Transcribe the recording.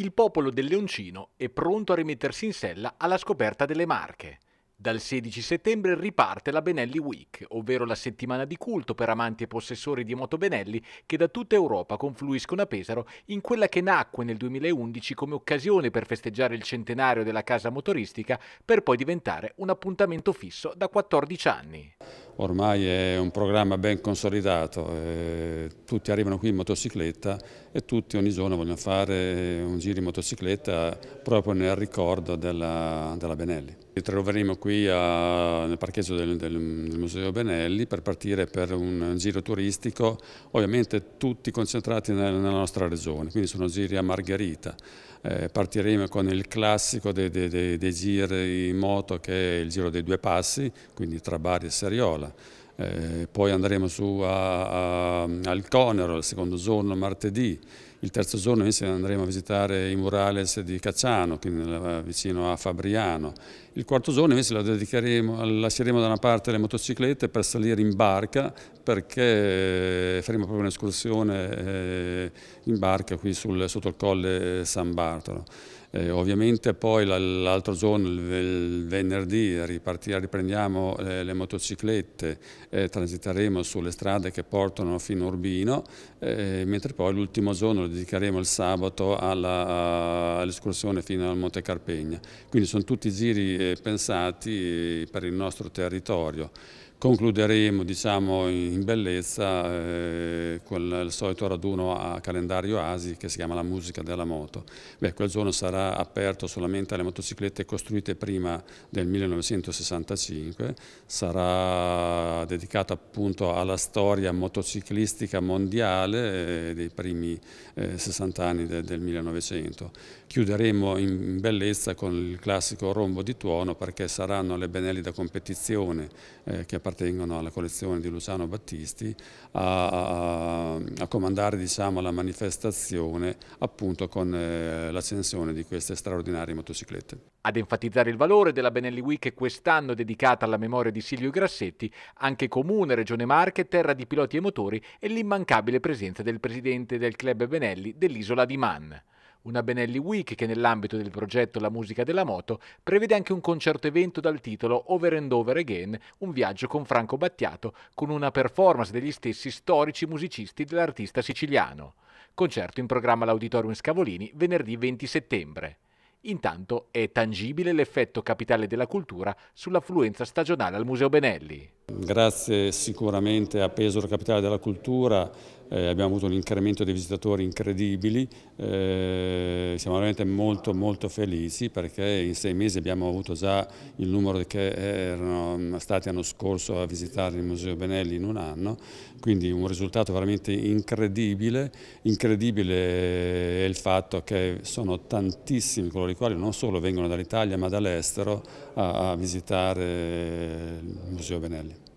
il popolo del Leoncino è pronto a rimettersi in sella alla scoperta delle Marche. Dal 16 settembre riparte la Benelli Week, ovvero la settimana di culto per amanti e possessori di moto Benelli che da tutta Europa confluiscono a Pesaro in quella che nacque nel 2011 come occasione per festeggiare il centenario della casa motoristica per poi diventare un appuntamento fisso da 14 anni ormai è un programma ben consolidato, eh, tutti arrivano qui in motocicletta e tutti ogni giorno vogliono fare un giro in motocicletta proprio nel ricordo della, della Benelli. Troveremo qui a, nel parcheggio del, del, del, Museo Benelli per partire per un, un giro turistico, ovviamente tutti concentrati nella, nella, nostra regione, quindi sono giri a Margherita. Eh, partiremo con il classico dei, dei, dei, dei giri in moto che è il giro dei due passi, quindi tra Bari e Seriola eh, poi andremo su a, a, al Conero il secondo giorno martedì, il terzo giorno invece andremo a visitare i murales di Cacciano, quindi vicino a Fabriano. Il quarto giorno invece la lasceremo da una parte le motociclette per salire in barca perché eh, faremo proprio un'escursione eh, in barca qui sul, sotto il colle San Bartolo. Eh, ovviamente poi l'altro giorno, il venerdì, riprendiamo eh, le motociclette, eh, transiteremo sulle strade che portano fino a Urbino, eh, mentre poi l'ultimo giorno lo dedicheremo il sabato all'escursione all fino al Monte Carpegna. Quindi sono tutti giri eh, pensati eh, per il nostro territorio. Concluderemo diciamo, in bellezza eh, il solito raduno a calendario ASI che si chiama La musica della moto. Beh, quel giorno sarà aperto solamente alle motociclette costruite prima del 1965, sarà dedicato appunto alla storia motociclistica mondiale eh, dei primi eh, 60 anni de del 1900. Chiuderemo in bellezza con il classico rombo di tuono perché saranno le Benelli da competizione eh, che appartengono alla collezione di Luciano Battisti, a, a, a comandare diciamo, la manifestazione appunto con eh, l'accensione di queste straordinarie motociclette. Ad enfatizzare il valore della Benelli Week quest'anno dedicata alla memoria di Silvio Grassetti, anche Comune, Regione Marche, terra di piloti e motori e l'immancabile presenza del presidente del club Benelli dell'isola di Man. Una Benelli Week che nell'ambito del progetto La musica della moto prevede anche un concerto evento dal titolo Over and Over Again, un viaggio con Franco Battiato con una performance degli stessi storici musicisti dell'artista siciliano. Concerto in programma all'Auditorium Scavolini venerdì 20 settembre. Intanto è tangibile l'effetto capitale della cultura sull'affluenza stagionale al Museo Benelli. Grazie sicuramente a Pesaro Capitale della Cultura eh, abbiamo avuto un incremento di visitatori incredibili, eh, siamo veramente molto molto felici perché in sei mesi abbiamo avuto già il numero che erano stati l'anno scorso a visitare il Museo Benelli in un anno, quindi un risultato veramente incredibile, incredibile è il fatto che sono tantissimi coloro i quali non solo vengono dall'Italia ma dall'estero a, a visitare il Museo Benelli.